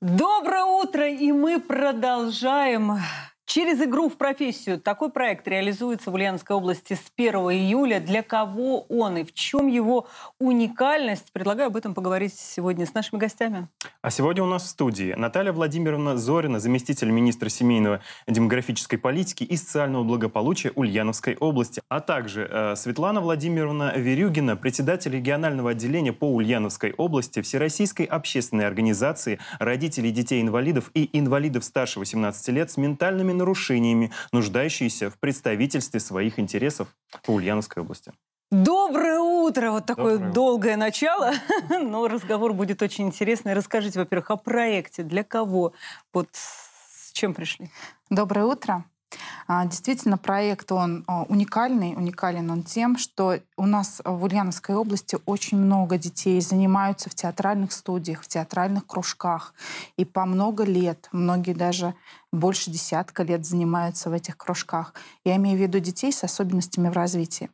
Доброе утро, и мы продолжаем Через игру в профессию такой проект реализуется в Ульяновской области с 1 июля. Для кого он и в чем его уникальность? Предлагаю об этом поговорить сегодня с нашими гостями. А сегодня у нас в студии Наталья Владимировна Зорина, заместитель министра семейного демографической политики и социального благополучия Ульяновской области, а также э, Светлана Владимировна Верюгина, председатель регионального отделения по Ульяновской области Всероссийской общественной организации родителей детей инвалидов и инвалидов старше 18 лет с ментальными нарушениями, нуждающиеся в представительстве своих интересов по Ульяновской области. Доброе утро! Вот такое Доброе долгое утро. начало, но разговор будет очень интересный. Расскажите, во-первых, о проекте, для кого, вот с чем пришли? Доброе утро! А, действительно, проект, он а, уникальный. Уникален он тем, что у нас в Ульяновской области очень много детей занимаются в театральных студиях, в театральных кружках. И по много лет, многие даже больше десятка лет занимаются в этих кружках. Я имею в виду детей с особенностями в развитии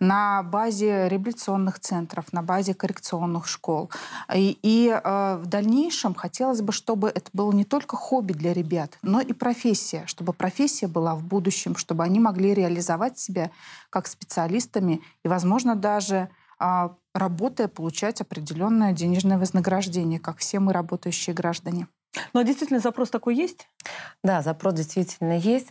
на базе реабилитационных центров, на базе коррекционных школ. И, и э, в дальнейшем хотелось бы, чтобы это было не только хобби для ребят, но и профессия, чтобы профессия была в будущем, чтобы они могли реализовать себя как специалистами и, возможно, даже э, работая, получать определенное денежное вознаграждение, как все мы работающие граждане. Но действительно запрос такой есть? Да, запрос действительно есть.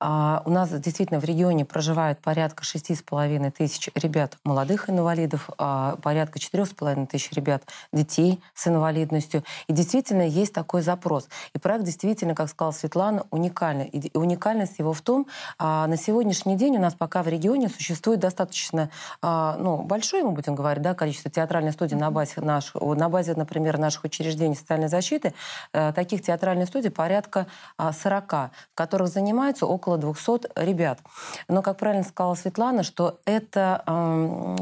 А, у нас действительно в регионе проживает порядка 6,5 тысяч ребят молодых инвалидов, а, порядка 4,5 тысяч ребят детей с инвалидностью. И действительно есть такой запрос. И проект действительно, как сказала Светлана, уникальный. И уникальность его в том, а, на сегодняшний день у нас пока в регионе существует достаточно а, ну, большое, мы будем говорить, да, количество театральных студий на базе, наших, на базе, например, наших учреждений социальной защиты, Э, таких театральных студий порядка 40, а, в которых занимаются около 200 ребят. Но, как правильно сказала Светлана, что это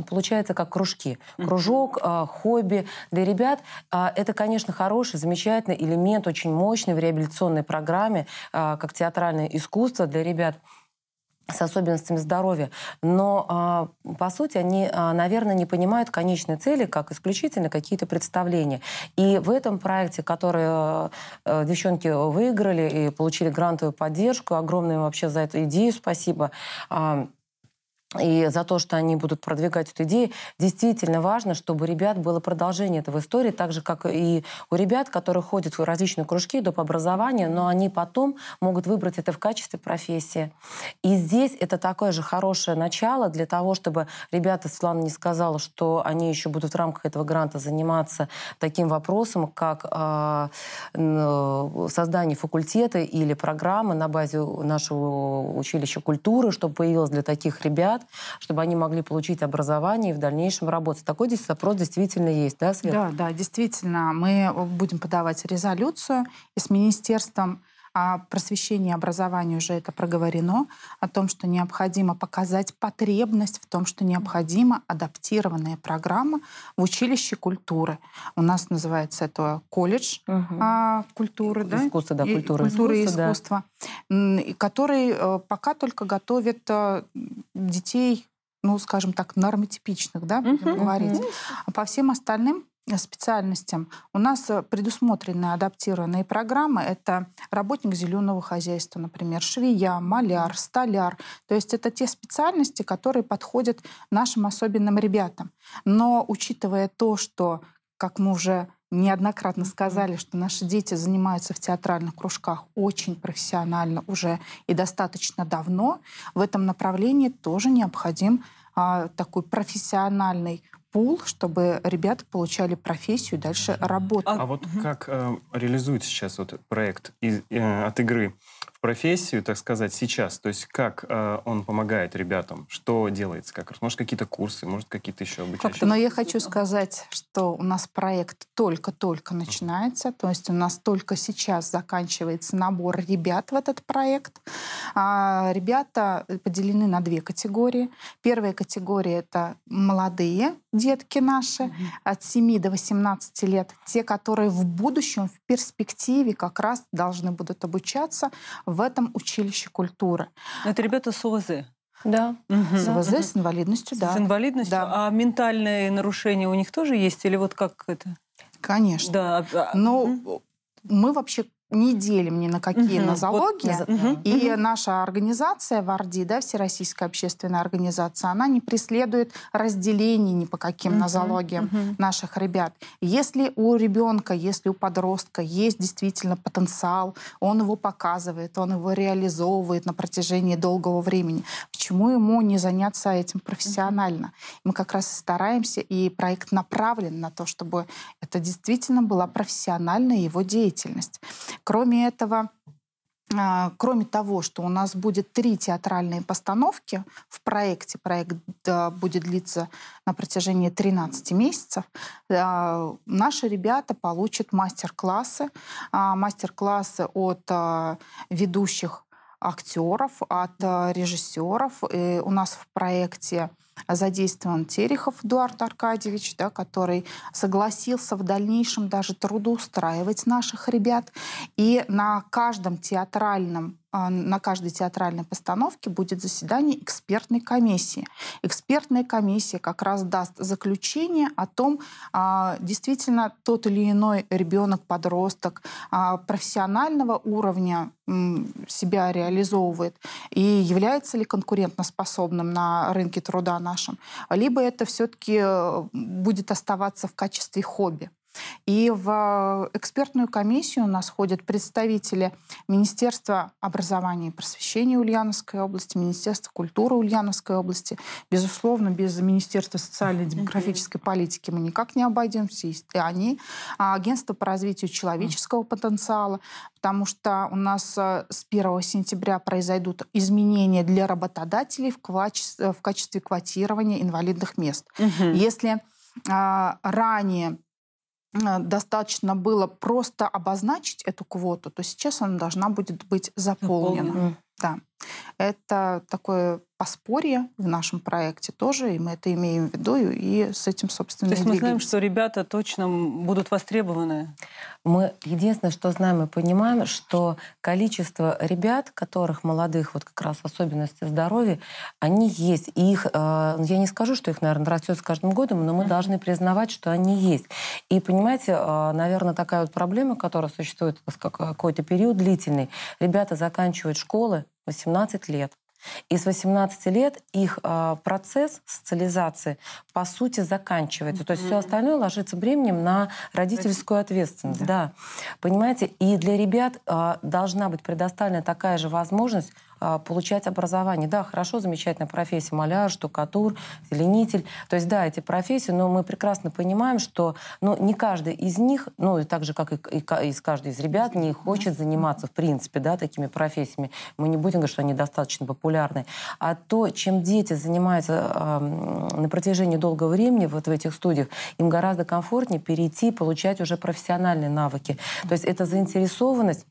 получается как кружки. Кружок, а, хобби для ребят. А, это, конечно, хороший, замечательный элемент, очень мощный в реабилитационной программе, как театральное искусство для ребят – с особенностями здоровья, но а, по сути они, а, наверное, не понимают конечной цели как исключительно какие-то представления. И в этом проекте, который а, э, девчонки выиграли и получили грантовую поддержку, огромное вообще за эту идею спасибо, и за то, что они будут продвигать эту идею. Действительно важно, чтобы у ребят было продолжение этого истории, так же, как и у ребят, которые ходят в различные кружки доп. образования, но они потом могут выбрать это в качестве профессии. И здесь это такое же хорошее начало для того, чтобы ребята, Светлана не сказала, что они еще будут в рамках этого гранта заниматься таким вопросом, как а, создание факультета или программы на базе нашего училища культуры, чтобы появилось для таких ребят хотят, чтобы они могли получить образование и в дальнейшем работать. Такой здесь запрос действительно есть, да, Света? Да, да, действительно. Мы будем подавать резолюцию и с министерством а просвещение и образование уже это проговорено, о том, что необходимо показать потребность в том, что необходимо адаптированная программа в училище культуры. У нас называется это колледж угу. культуры. Да? Искусство, да, культуры И, искусства, и искусство. Да. Который э, пока только готовит э, детей ну, скажем так, нормотипичных, да, будем uh-huh, говорить. Uh-huh. А по всем остальным специальностям. У нас э, предусмотрены адаптированные программы. Это работник зеленого хозяйства, например, швея, маляр, столяр. То есть это те специальности, которые подходят нашим особенным ребятам. Но учитывая то, что, как мы уже неоднократно сказали, что наши дети занимаются в театральных кружках очень профессионально уже и достаточно давно, в этом направлении тоже необходим а, такой профессиональный пул, чтобы ребята получали профессию, дальше а работу. А, а вот как э, реализует сейчас вот проект из, э, от игры? профессию, так сказать, сейчас? То есть как э, он помогает ребятам? Что делается? Как раз? Может, какие-то курсы, может, какие-то еще обучающие? но я хочу сказать, что у нас проект только-только начинается. То есть у нас только сейчас заканчивается набор ребят в этот проект. А, ребята поделены на две категории. Первая категория — это молодые детки наши от 7 до 18 лет. Те, которые в будущем, в перспективе как раз должны будут обучаться в этом училище культуры. Это ребята с ОВЗ? Да. Угу. С ВЗ, с инвалидностью, да. С инвалидностью. Да. А ментальные нарушения у них тоже есть? Или вот как это? Конечно. Да. Ну, угу. мы вообще недели мне на какие угу, на залоги. Вот, угу, и угу. наша организация Варди, да, Всероссийская общественная организация, она не преследует разделений ни по каким угу, на залоги угу. наших ребят. Если у ребенка, если у подростка есть действительно потенциал, он его показывает, он его реализовывает на протяжении долгого времени, почему ему не заняться этим профессионально? Угу. Мы как раз стараемся, и проект направлен на то, чтобы это действительно была профессиональная его деятельность. Кроме этого, а, Кроме того, что у нас будет три театральные постановки в проекте, проект будет длиться на протяжении 13 месяцев, э, наши ребята получат мастер-классы, а, мастер-классы от а, ведущих актеров, от режиссеров. И у нас в проекте Э, задействован Терехов Эдуард Аркадьевич, да, который согласился в дальнейшем даже трудоустраивать наших ребят. И на каждом театральном э, на каждой театральной постановке будет заседание экспертной комиссии. Экспертная комиссия как раз даст заключение о том, э, действительно тот или иной ребенок, подросток профессионального уровня себя реализовывает и является ли конкурентоспособным на рынке труда на нашим, либо это все-таки э, будет оставаться в качестве хобби. И в экспертную комиссию у нас ходят представители Министерства образования и просвещения Ульяновской области, Министерства культуры Ульяновской области. Безусловно, без Министерства социальной и демографической политики мы никак не обойдемся. И они, а, Агентство по развитию человеческого потенциала, потому что у нас э, с 1 сентября произойдут изменения для работодателей в, э, качестве, квотирования инвалидных мест. Если а, ранее а, достаточно было просто обозначить эту квоту, то сейчас она должна будет быть заполнена. заполнена. Да. Это такое поспорье в нашем проекте тоже, и мы это имеем в виду, и с этим, собственно, То есть мы знаем, что ребята точно будут востребованы? Мы единственное, что знаем и понимаем, что количество ребят, которых молодых, вот как раз особенности здоровья, они есть. И их, э, я не скажу, что их, наверное, растет с каждым годом, но мы mm-hmm. должны признавать, что они есть. И, понимаете, э, наверное, такая вот проблема, которая существует как э, какой-то период длительный. Ребята заканчивают школы 18 лет, и с 18 лет их э, процесс социализации, по сути, заканчивается. Mm-hmm. То есть все остальное ложится бременем на родительскую ответственность. Да. да. Понимаете? И для ребят э, должна быть предоставлена такая же возможность а, получать образование. Да, хорошо, замечательная профессия, маляр, штукатур, зеленитель. То есть, да, эти профессии, но мы прекрасно понимаем, что ну, не каждый из них, ну, так же, как и, и, из каждый из ребят, не хочет заниматься, в принципе, да, такими профессиями. Мы не будем говорить, что они достаточно популярны. А то, чем дети занимаются э, на протяжении долгого времени вот в этих студиях, им гораздо комфортнее перейти и получать уже профессиональные навыки. То есть это заинтересованность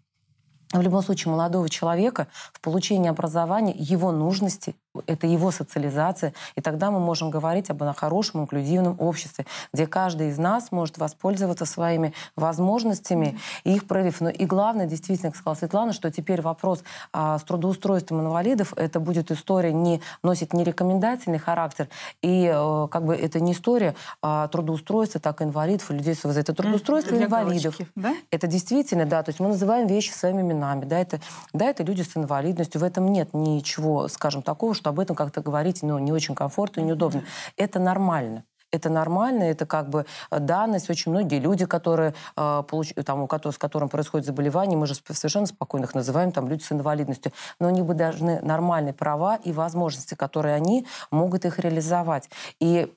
в любом случае молодого человека в получении образования, его нужности это его социализация, и тогда мы можем говорить об хорошем инклюзивном обществе, где каждый из нас может воспользоваться своими возможностями и их проявив. Но и главное, действительно, как сказала Светлана, что теперь вопрос а, с трудоустройством инвалидов, это будет история, не носит не рекомендательный характер, и а, как бы это не история а, трудоустройства, так и инвалидов, и людей с Это трудоустройство Для инвалидов. Галочки, да? Это действительно, да, то есть мы называем вещи своими именами, да это, да, это люди с инвалидностью, в этом нет ничего, скажем, такого, что об этом как-то говорить ну, не очень комфортно и неудобно. Это нормально это нормально, это как бы э, данность. Очень многие люди, которые, э, получ... Э, там, у которых, с которым происходит заболевание, мы же совершенно спокойно их называем там, люди с инвалидностью, но они бы должны нормальные права и возможности, которые они могут их реализовать. И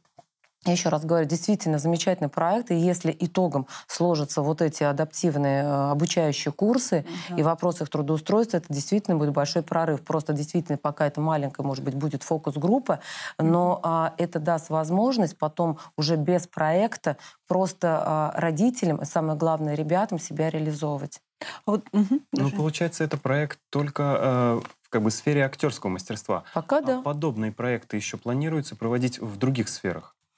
я еще раз говорю, действительно замечательный проект, и если итогом сложатся вот эти адаптивные э, обучающие курсы угу. и вопрос их трудоустройства, это действительно будет большой прорыв. Просто действительно пока это маленькая, может быть, будет фокус-группа, но а, это даст возможность потом уже без проекта просто а, родителям, и самое главное, ребятам себя реализовывать. А вот, угу, ну, получается, это проект только... Э как бы сфере актерского мастерства. Пока а да. Подобные проекты еще планируется проводить в других сферах?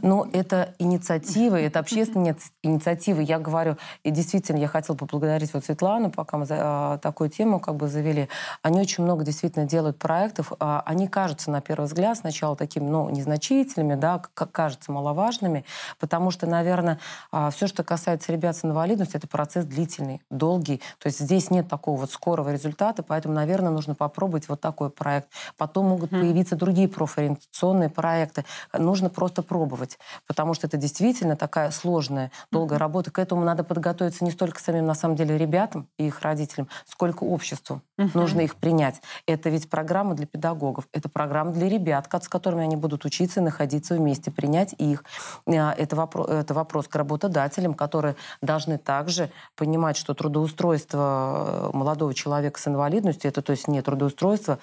Но это инициативы, это общественные инициативы. Я говорю, и действительно, я хотела поблагодарить вот Светлану, пока мы за, а, такую тему как бы завели. Они очень много действительно делают проектов. А, они кажутся, на первый взгляд, сначала таким, ну, незначительными, да, как кажется, маловажными, потому что, наверное, а, все, что касается ребят с инвалидностью, это процесс длительный, долгий. То есть здесь нет такого вот скорого результата, поэтому, наверное, нужно попробовать вот такой проект. Потом могут mm. появиться другие профориентационные проекты. Нужно просто пробовать делать, потому что это действительно такая сложная, долгая работа. К этому надо подготовиться не столько самим, на самом деле, ребятам и их родителям, сколько обществу. Угу. Нужно их принять. Это ведь программа для педагогов, это программа для ребят, с которыми они будут учиться и находиться вместе, принять их. Э, это вопрос, это вопрос к работодателям, которые должны также понимать, что трудоустройство э, молодого человека с инвалидностью, это то есть не трудоустройство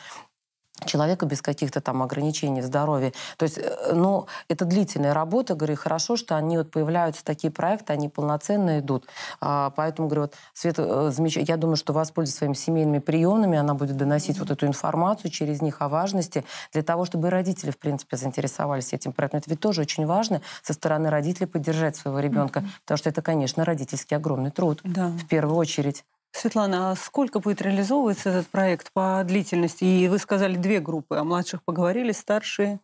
человека без каких-то там ограничений в здоровье. То есть, э, ну, это длительная работа, говорю, хорошо, что они вот появляются, такие проекты, они полноценно идут. А, поэтому, говорю, вот, Света, э, замеч... я думаю, что воспользуясь своими семейными приемами, она будет доносить mm-hmm. вот эту информацию через них о важности, для того, чтобы и родители, в принципе, заинтересовались этим проектом. Это ведь тоже очень важно со стороны родителей поддержать своего ребенка, mm-hmm. потому что это, конечно, родительский огромный труд, да. в первую очередь. Светлана, а сколько будет реализовываться этот проект по длительности? И вы сказали две группы, о а младших поговорили, старшие?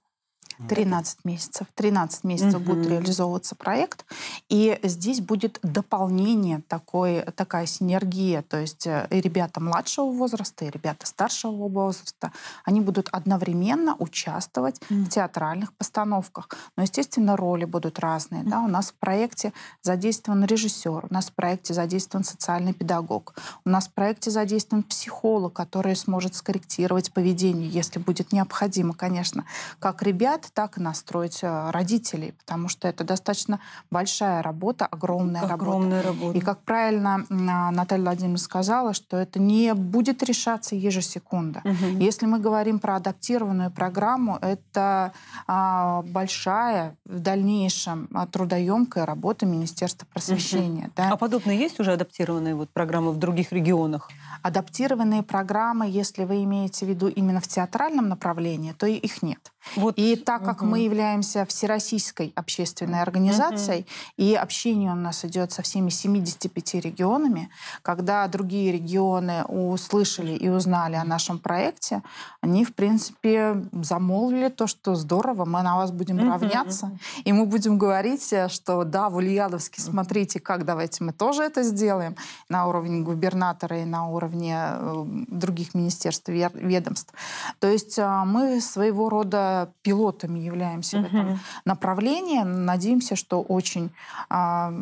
13 месяцев. 13 месяцев угу. будет реализовываться проект. И здесь будет дополнение такой, такая синергия. То есть э, и ребята младшего возраста, и ребята старшего возраста, они будут одновременно участвовать mm. в театральных постановках. Но, естественно, роли будут разные. Mm. Да? У нас в проекте задействован режиссер, у нас в проекте задействован социальный педагог, у нас в проекте задействован психолог, который сможет скорректировать поведение, если будет необходимо, конечно, как ребят, так настроить э, родителей, потому что это достаточно большая работа, огромная, огромная работа. работа. И как правильно а, Наталья Владимировна сказала, что это не будет решаться ежесекунда. Угу. Если мы говорим про адаптированную программу, это а, большая в дальнейшем а, трудоемкая работа Министерства просвещения. Угу. Да? А подобные есть уже адаптированные вот программы в других регионах? Адаптированные программы, если вы имеете в виду именно в театральном направлении, то их нет. Вот. И так как угу. мы являемся всероссийской общественной организацией, угу. и общение у нас идет со всеми 75 регионами, когда другие регионы услышали и узнали о нашем проекте, они, в принципе, замолвили то, что здорово, мы на вас будем угу. равняться, и мы будем говорить, э, что да, в Ульяновске, смотрите, как давайте мы тоже это сделаем на уровне губернатора и на уровне э, других министерств, ведомств. То есть э, мы своего рода Э, пилотами являемся угу. в этом направлении. Надеемся, что очень а,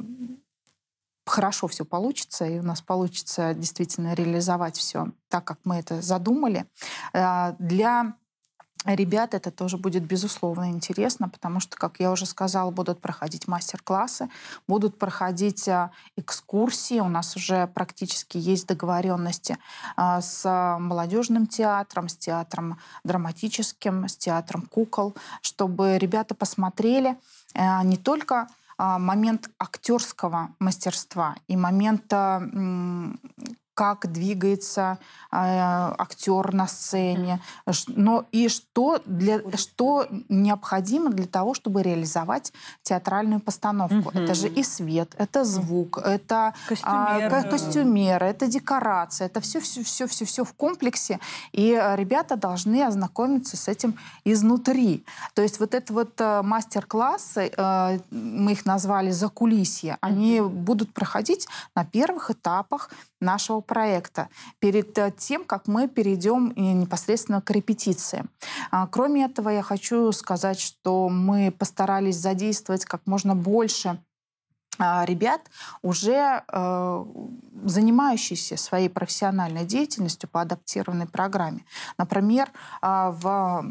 хорошо все получится, и у нас получится действительно реализовать все так, как мы это задумали. Э, для ребят это тоже будет, безусловно, интересно, потому что, как я уже сказала, будут проходить мастер-классы, будут проходить э, экскурсии. У нас уже практически есть договоренности э, с молодежным театром, с театром драматическим, с театром кукол, чтобы ребята посмотрели э, не только момент актерского мастерства и момента как двигается э, актер на сцене, но и что, для, что необходимо для того, чтобы реализовать театральную постановку. Угу. Это же и свет, это звук, это а, костюмеры, э, костюмеры это декорация, это все-все-все-все все в комплексе, и ребята должны ознакомиться с этим изнутри. То есть вот это вот э, мастер-классы, э, мы их назвали за «Закулисье», они будут проходить на первых этапах нашего проекта, перед э, тем, как мы перейдем э, непосредственно к репетиции. А, кроме этого, я хочу сказать, что мы постарались задействовать как можно больше а, ребят, уже э, занимающиеся своей профессиональной деятельностью по адаптированной программе. Например, э, в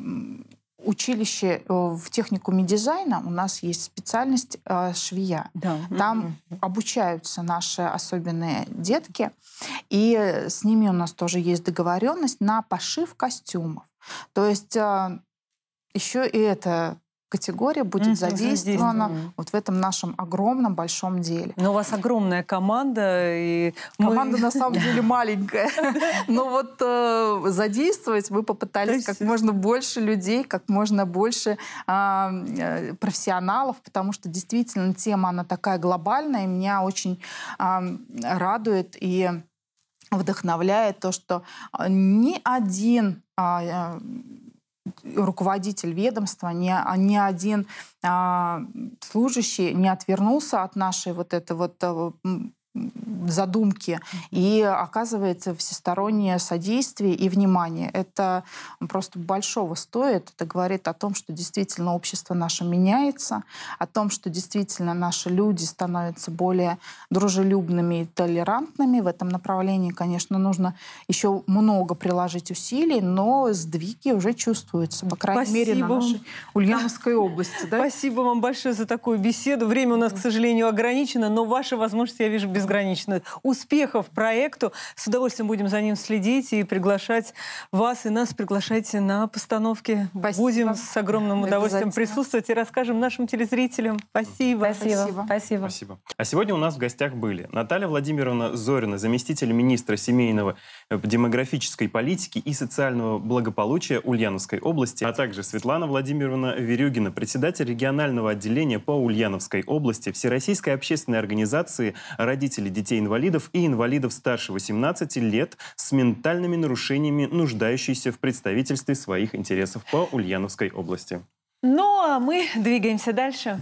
училище э, в техникуме дизайна у нас есть специальность э, швия. Да. Там mm-hmm. обучаются наши особенные детки, и с ними у нас тоже есть договоренность на пошив костюмов. То есть э, еще и это категория будет угу, задействована, задействована вот в этом нашем огромном большом деле. Но у вас огромная команда и команда мы... на самом деле маленькая, но вот э, задействовать мы попытались как можно больше людей, как можно больше а, э, профессионалов, потому что действительно тема она такая глобальная, и меня очень э, радует и вдохновляет то, что э, ни один а, э, руководитель ведомства, ни, а, ни один а, служащий не отвернулся от нашей вот этой вот а, задумки и оказывает всестороннее содействие и внимание. Это просто большого стоит. Это говорит о том, что действительно общество наше меняется, о том, что действительно наши люди становятся более дружелюбными и толерантными. В этом направлении, конечно, нужно еще много приложить усилий, но сдвиги уже чувствуются, по крайней Спасибо. мере, на нашей Ульяновской области. Да? Спасибо вам большое за такую беседу. Время у нас, к сожалению, ограничено, но ваши возможности, я вижу, безграничны собственно, успехов проекту. С удовольствием будем за ним следить и приглашать вас и нас. Приглашайте на постановки. Спасибо. Будем с огромным удовольствием присутствовать и расскажем нашим телезрителям. Спасибо. Спасибо. Спасибо. Спасибо. А сегодня у нас в гостях были Наталья Владимировна Зорина, заместитель министра семейного э, демографической политики и социального благополучия Ульяновской области, а также Светлана Владимировна Верюгина, председатель регионального отделения по Ульяновской области Всероссийской общественной организации родителей детей инвалидов и инвалидов старше 18 лет с ментальными нарушениями, нуждающиеся в представительстве своих интересов по Ульяновской области. Ну а мы двигаемся дальше.